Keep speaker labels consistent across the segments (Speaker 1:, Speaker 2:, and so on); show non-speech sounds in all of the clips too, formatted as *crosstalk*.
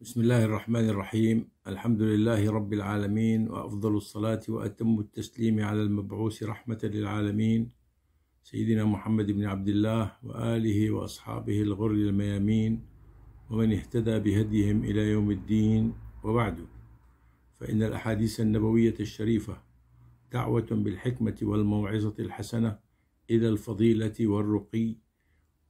Speaker 1: بسم الله الرحمن الرحيم الحمد لله رب العالمين وأفضل الصلاة وأتم التسليم على المبعوث رحمة للعالمين سيدنا محمد بن عبد الله وآله وأصحابه الغر الميامين ومن اهتدى بهديهم إلى يوم الدين وبعد فإن الأحاديث النبوية الشريفة دعوة بالحكمة والموعظة الحسنة إلى الفضيلة والرقي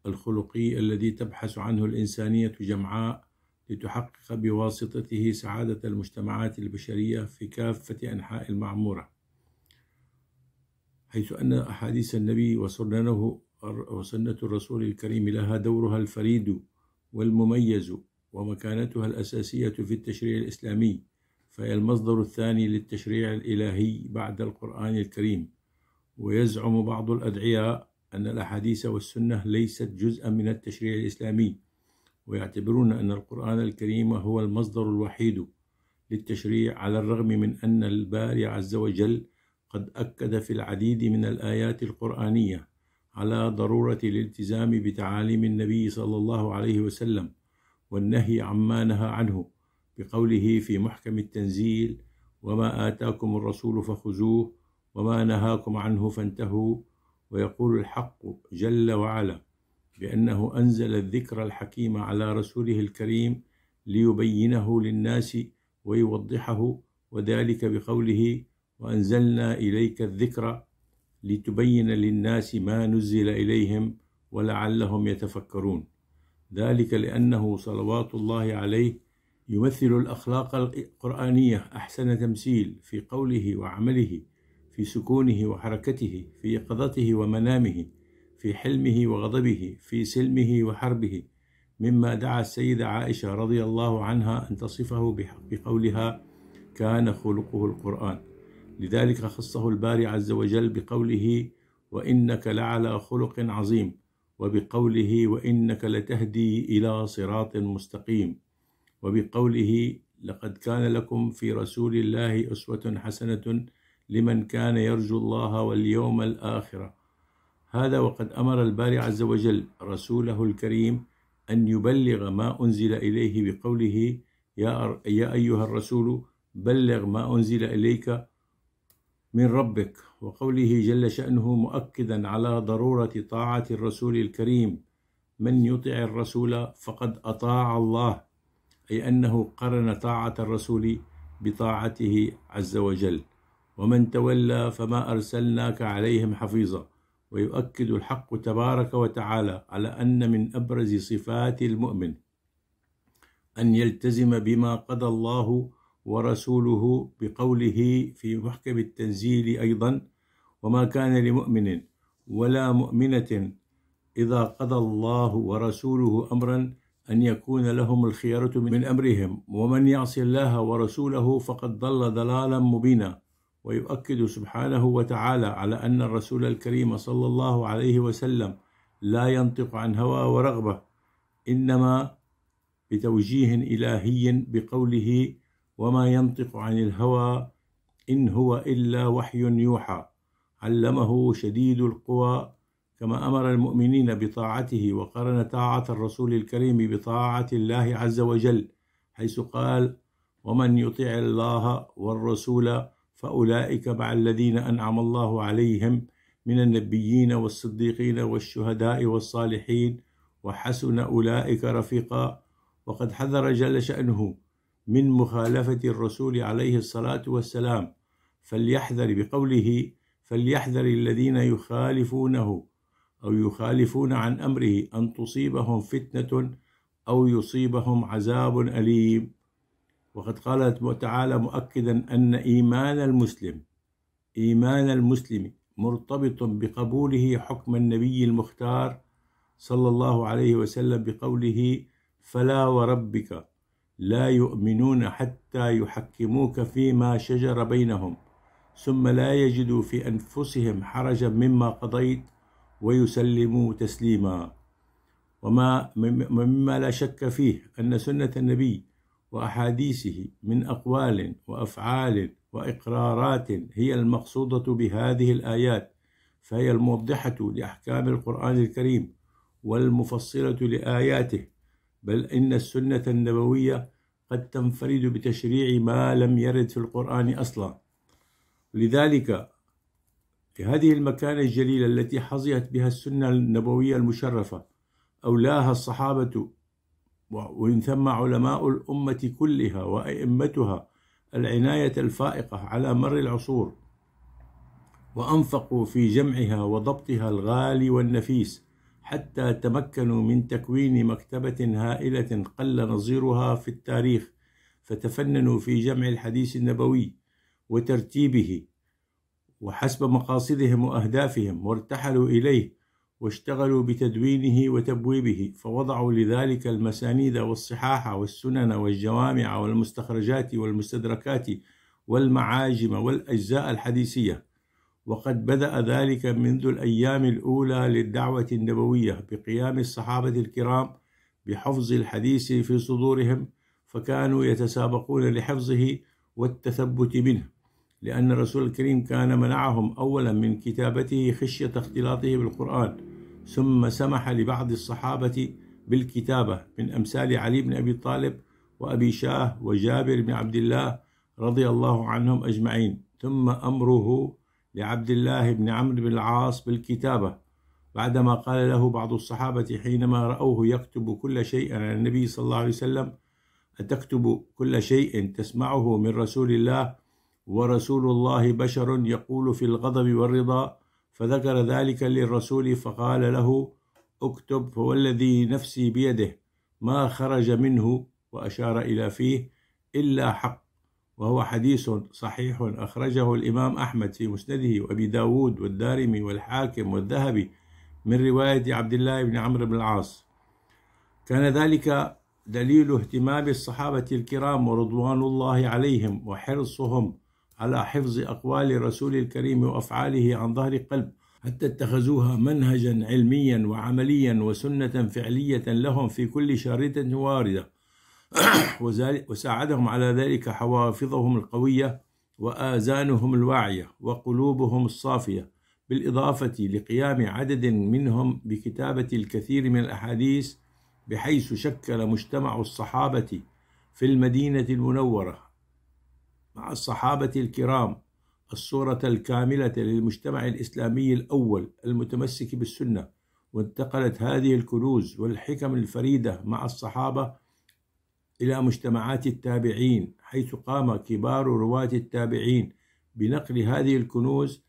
Speaker 1: الخلقي الذي تبحث عنه الإنسانية جمعاء لتحقق بواسطته سعادة المجتمعات البشرية في كافة أنحاء المعمورة حيث أن أحاديث النبي وسننه وسنة الرسول الكريم لها دورها الفريد والمميز ومكانتها الأساسية في التشريع الإسلامي فهي المصدر الثاني للتشريع الإلهي بعد القرآن الكريم ويزعم بعض الأدعياء أن الأحاديث والسنة ليست جزءا من التشريع الإسلامي ويعتبرون أن القرآن الكريم هو المصدر الوحيد للتشريع على الرغم من أن الباري عز وجل قد أكد في العديد من الآيات القرآنية على ضرورة الالتزام بتعاليم النبي صلى الله عليه وسلم والنهي عما نهى عنه بقوله في محكم التنزيل وما آتاكم الرسول فخذوه وما نهاكم عنه فانتهوا ويقول الحق جل وعلا بأنه أنزل الذكر الحكيم على رسوله الكريم ليبينه للناس ويوضحه وذلك بقوله وأنزلنا إليك الذكر لتبين للناس ما نزل إليهم ولعلهم يتفكرون ذلك لأنه صلوات الله عليه يمثل الأخلاق القرآنية أحسن تمثيل في قوله وعمله في سكونه وحركته في يقظته ومنامه في حلمه وغضبه في سلمه وحربه مما دعا السيدة عائشة رضي الله عنها أن تصفه بقولها كان خلقه القرآن لذلك خصه الباري عز وجل بقوله وإنك لعلى خلق عظيم وبقوله وإنك لتهدي إلى صراط مستقيم وبقوله لقد كان لكم في رسول الله أسوة حسنة لمن كان يرجو الله واليوم الآخرة هذا وقد أمر الباري عز وجل رسوله الكريم أن يبلغ ما أنزل إليه بقوله يا, يا أيها الرسول بلغ ما أنزل إليك من ربك وقوله جل شأنه مؤكدا على ضرورة طاعة الرسول الكريم من يطع الرسول فقد أطاع الله أي أنه قرن طاعة الرسول بطاعته عز وجل ومن تولى فما أرسلناك عليهم حفيظا ويؤكد الحق تبارك وتعالى على أن من أبرز صفات المؤمن أن يلتزم بما قضى الله ورسوله بقوله في محكم التنزيل أيضا وما كان لمؤمن ولا مؤمنة إذا قضى الله ورسوله أمرا أن يكون لهم الخيرة من أمرهم ومن يعص الله ورسوله فقد ضل ضلالا مبينا ويؤكد سبحانه وتعالى على أن الرسول الكريم صلى الله عليه وسلم لا ينطق عن هوى ورغبة إنما بتوجيه إلهي بقوله وما ينطق عن الهوى إن هو إلا وحي يوحى علمه شديد القوى كما أمر المؤمنين بطاعته وقرن طاعة الرسول الكريم بطاعة الله عز وجل حيث قال ومن يطع الله والرسول فأولئك مع الذين أنعم الله عليهم من النبيين والصديقين والشهداء والصالحين وحسن أولئك رفيقا وقد حذر جل شأنه من مخالفة الرسول عليه الصلاة والسلام فليحذر بقوله فليحذر الذين يخالفونه أو يخالفون عن أمره أن تصيبهم فتنة أو يصيبهم عذاب أليم وقد قال تعالى مؤكدا أن إيمان المسلم إيمان المسلم مرتبط بقبوله حكم النبي المختار صلى الله عليه وسلم بقوله فلا وربك لا يؤمنون حتى يحكموك فيما شجر بينهم ثم لا يجدوا في أنفسهم حرجا مما قضيت ويسلموا تسليما وما مما لا شك فيه أن سنة النبي واحاديثه من اقوال وافعال واقرارات هي المقصوده بهذه الايات فهي الموضحه لاحكام القران الكريم والمفصله لاياته بل ان السنه النبويه قد تنفرد بتشريع ما لم يرد في القران اصلا لذلك في هذه المكانه الجليله التي حظيت بها السنه النبويه المشرفه اولاها الصحابه ومن ثم علماء الأمة كلها وأئمتها العناية الفائقة على مر العصور وأنفقوا في جمعها وضبطها الغالي والنفيس حتى تمكنوا من تكوين مكتبة هائلة قل نظيرها في التاريخ فتفننوا في جمع الحديث النبوي وترتيبه وحسب مقاصدهم وأهدافهم وارتحلوا إليه واشتغلوا بتدوينه وتبويبه فوضعوا لذلك المسانيد والصحاح والسنن والجوامع والمستخرجات والمستدركات والمعاجم والأجزاء الحديثية وقد بدأ ذلك منذ الأيام الأولى للدعوة النبوية بقيام الصحابة الكرام بحفظ الحديث في صدورهم فكانوا يتسابقون لحفظه والتثبت منه لأن الرسول الكريم كان منعهم أولا من كتابته خشية اختلاطه بالقرآن ثم سمح لبعض الصحابة بالكتابة من أمثال علي بن أبي طالب وأبي شاه وجابر بن عبد الله رضي الله عنهم أجمعين ثم أمره لعبد الله بن عمرو بن العاص بالكتابة بعدما قال له بعض الصحابة حينما رأوه يكتب كل شيء عن النبي صلى الله عليه وسلم أتكتب كل شيء تسمعه من رسول الله ورسول الله بشر يقول في الغضب والرضا فذكر ذلك للرسول فقال له اكتب فوالذي نفسي بيده ما خرج منه وأشار إلى فيه إلا حق وهو حديث صحيح أخرجه الإمام أحمد في مسنده وأبي داود والدارمي والحاكم والذهبي من رواية عبد الله بن عمرو بن العاص كان ذلك دليل اهتمام الصحابة الكرام ورضوان الله عليهم وحرصهم على حفظ أقوال رسول الكريم وأفعاله عن ظهر قلب حتى اتخذوها منهجا علميا وعمليا وسنة فعلية لهم في كل شارطة واردة *clears throat* وساعدهم على ذلك حوافظهم القوية وآذانهم الواعية وقلوبهم الصافية بالإضافة لقيام عدد منهم بكتابة الكثير من الأحاديث بحيث شكل مجتمع الصحابة في المدينة المنورة مع الصحابة الكرام الصورة الكاملة للمجتمع الإسلامي الأول المتمسك بالسنة وانتقلت هذه الكنوز والحكم الفريدة مع الصحابة إلى مجتمعات التابعين حيث قام كبار رواة التابعين بنقل هذه الكنوز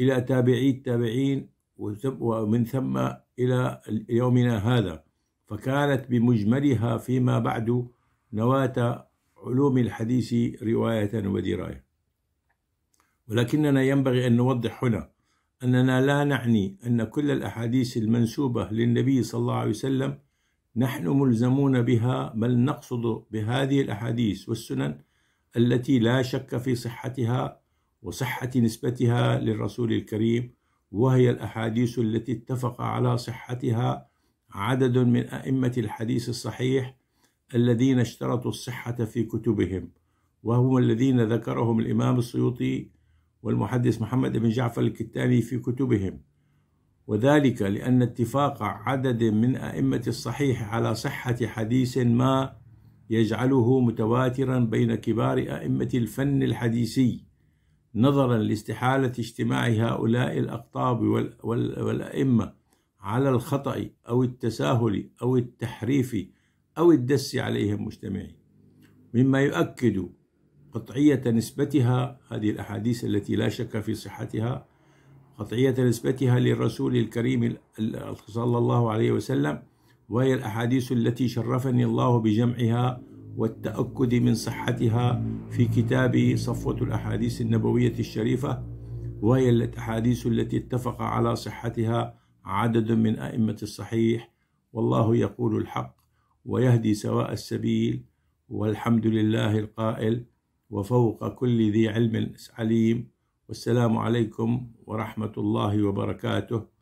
Speaker 1: إلى تابعي التابعين ومن ثم إلى يومنا هذا فكانت بمجملها فيما بعد نواة علوم الحديث رواية ودراية ولكننا ينبغي أن نوضح هنا أننا لا نعني أن كل الأحاديث المنسوبة للنبي صلى الله عليه وسلم نحن ملزمون بها بل نقصد بهذه الأحاديث والسنن التي لا شك في صحتها وصحة نسبتها للرسول الكريم وهي الأحاديث التي اتفق على صحتها عدد من أئمة الحديث الصحيح الذين اشترطوا الصحة في كتبهم وهم الذين ذكرهم الإمام السيوطي والمحدث محمد بن جعفر الكتاني في كتبهم وذلك لأن اتفاق عدد من أئمة الصحيح على صحة حديث ما يجعله متواترا بين كبار أئمة الفن الحديثي نظرا لاستحالة اجتماع هؤلاء الأقطاب والأئمة على الخطأ أو التساهل أو التحريف أو الدس عليهم مجتمعين مما يؤكد قطعية نسبتها هذه الأحاديث التي لا شك في صحتها قطعية نسبتها للرسول الكريم صلى الله عليه وسلم وهي الأحاديث التي شرفني الله بجمعها والتأكد من صحتها في كتابي صفوة الأحاديث النبوية الشريفة وهي الأحاديث التي اتفق على صحتها عدد من أئمة الصحيح والله يقول الحق ويهدي سواء السبيل والحمد لله القائل وفوق كل ذي علم عليم والسلام عليكم ورحمه الله وبركاته